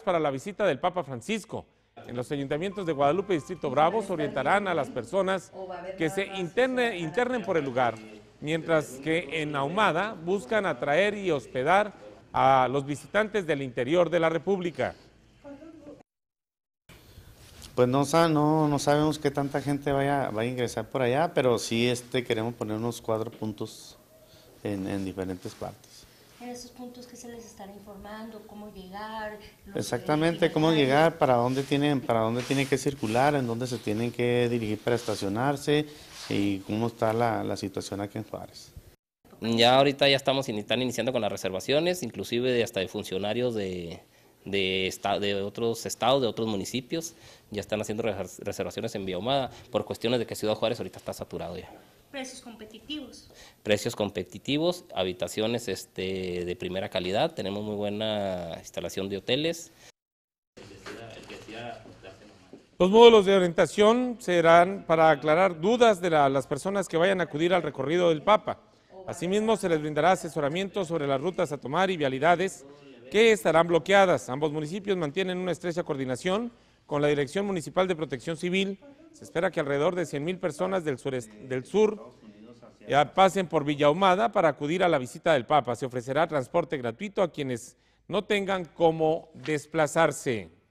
para la visita del Papa Francisco. En los ayuntamientos de Guadalupe y Distrito se orientarán a las personas que se internen por el lugar, mientras que en Ahumada buscan atraer y hospedar a los visitantes del interior de la República. Pues no, no, sabemos qué tanta gente vaya, va a ingresar por allá, pero sí este, queremos poner unos cuatro puntos en diferentes partes esos puntos que se les estará informando, cómo llegar. Exactamente, cómo llegar, para dónde tienen, para dónde tienen que circular, en dónde se tienen que dirigir para estacionarse y cómo está la, situación aquí en Juárez. Ya ahorita ya estamos están iniciando con las reservaciones, inclusive de hasta de funcionarios de, de, otros estados, de otros municipios, ya están haciendo reservaciones en Biomada por cuestiones de que Ciudad Juárez ahorita está saturado ya. Precios competitivos. Precios competitivos, habitaciones este, de primera calidad, tenemos muy buena instalación de hoteles. Los módulos de orientación serán para aclarar dudas de las personas que vayan a acudir al recorrido del Papa. Asimismo, se les brindará asesoramiento sobre las rutas a tomar y vialidades que estarán bloqueadas. Ambos municipios mantienen una estrecha coordinación con la Dirección Municipal de Protección Civil, se espera que alrededor de 100.000 personas del, del sur eh, pasen por Villahumada para acudir a la visita del Papa. Se ofrecerá transporte gratuito a quienes no tengan cómo desplazarse.